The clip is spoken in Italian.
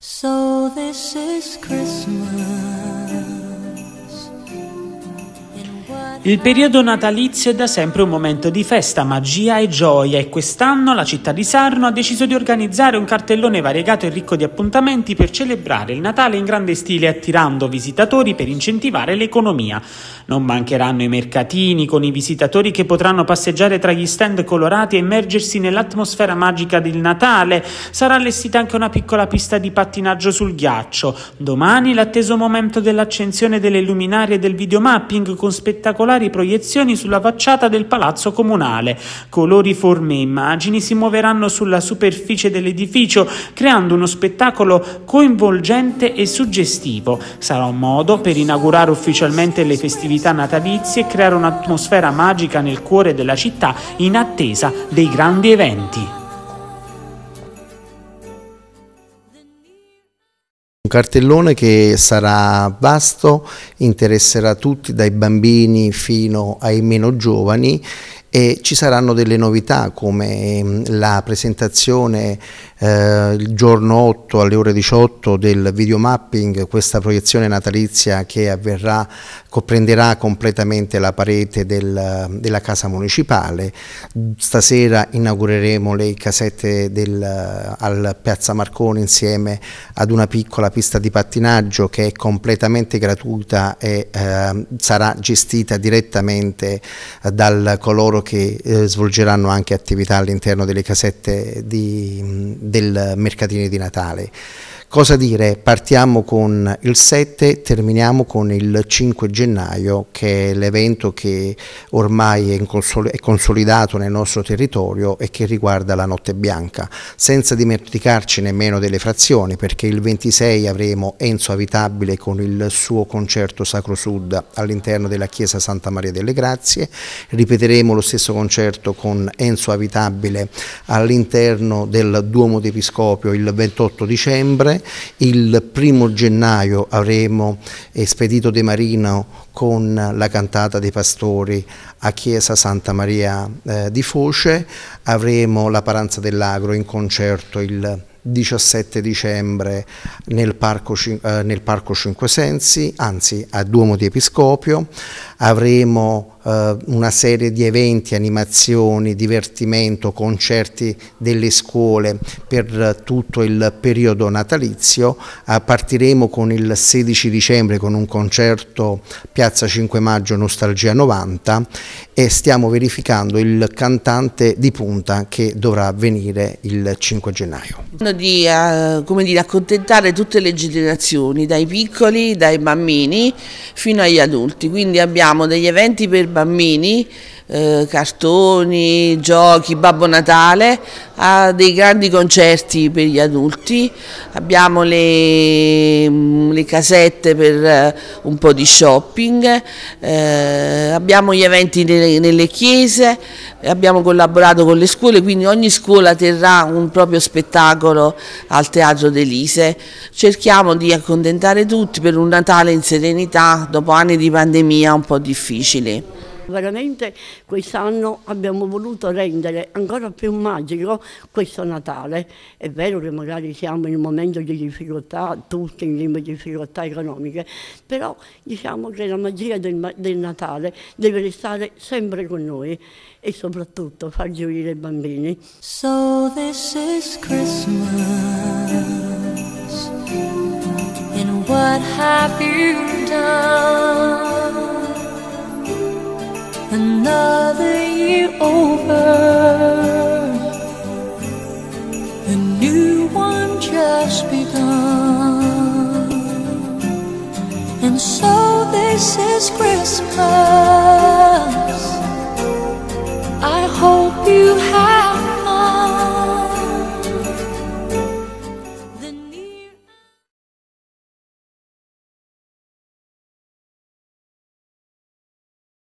So this is Christmas. Il periodo natalizio è da sempre un momento di festa, magia e gioia e quest'anno la città di Sarno ha deciso di organizzare un cartellone variegato e ricco di appuntamenti per celebrare il Natale in grande stile attirando visitatori per incentivare l'economia. Non mancheranno i mercatini con i visitatori che potranno passeggiare tra gli stand colorati e immergersi nell'atmosfera magica del Natale. Sarà allestita anche una piccola pista di pattinaggio sul ghiaccio. Domani l'atteso momento dell'accensione delle luminarie e del videomapping con spettacolari particolari proiezioni sulla facciata del palazzo comunale. Colori, forme e immagini si muoveranno sulla superficie dell'edificio, creando uno spettacolo coinvolgente e suggestivo. Sarà un modo per inaugurare ufficialmente le festività natalizie e creare un'atmosfera magica nel cuore della città in attesa dei grandi eventi. Un cartellone che sarà vasto, interesserà tutti dai bambini fino ai meno giovani e ci saranno delle novità come ehm, la presentazione eh, il giorno 8 alle ore 18 del videomapping, questa proiezione natalizia che avverrà, comprenderà completamente la parete del, della casa municipale. Stasera inaugureremo le casette del, al Piazza Marconi insieme ad una piccola pista di pattinaggio che è completamente gratuita e eh, sarà gestita direttamente eh, da coloro che eh, svolgeranno anche attività all'interno delle casette di, del mercatino di Natale. Cosa dire? Partiamo con il 7, terminiamo con il 5 gennaio che è l'evento che ormai è consolidato nel nostro territorio e che riguarda la Notte Bianca, senza dimenticarci nemmeno delle frazioni perché il 26 avremo Enzo Avitabile con il suo concerto Sacro Sud all'interno della Chiesa Santa Maria delle Grazie, ripeteremo lo stesso concerto con Enzo Avitabile all'interno del Duomo d'Episcopio il 28 dicembre il primo gennaio avremo spedito De Marino con la cantata dei pastori a Chiesa Santa Maria eh, di Foce, avremo la Paranza dell'Agro in concerto il 17 dicembre nel Parco, eh, nel Parco Cinque Sensi, anzi a Duomo di Episcopio, avremo eh, una serie di eventi, animazioni, divertimento, concerti delle scuole per tutto il periodo natalizio. Eh, partiremo con il 16 dicembre con un concerto Piazza 5 Maggio Nostalgia 90 e stiamo verificando il cantante di punta che dovrà avvenire il 5 gennaio di eh, dire, accontentare tutte le generazioni, dai piccoli, dai bambini fino agli adulti, quindi abbiamo degli eventi per bambini eh, cartoni, giochi, Babbo Natale, a dei grandi concerti per gli adulti, abbiamo le, mm, le casette per eh, un po' di shopping, eh, abbiamo gli eventi nelle, nelle chiese, abbiamo collaborato con le scuole, quindi ogni scuola terrà un proprio spettacolo al Teatro d'Elise. Cerchiamo di accontentare tutti per un Natale in serenità dopo anni di pandemia un po' difficili. Veramente quest'anno abbiamo voluto rendere ancora più magico questo Natale. È vero che magari siamo in un momento di difficoltà, tutti in di difficoltà economiche, però diciamo che la magia del, del Natale deve restare sempre con noi e soprattutto far gioire i bambini. So this is Christmas and what have you done? has begun. And so this is Christmas.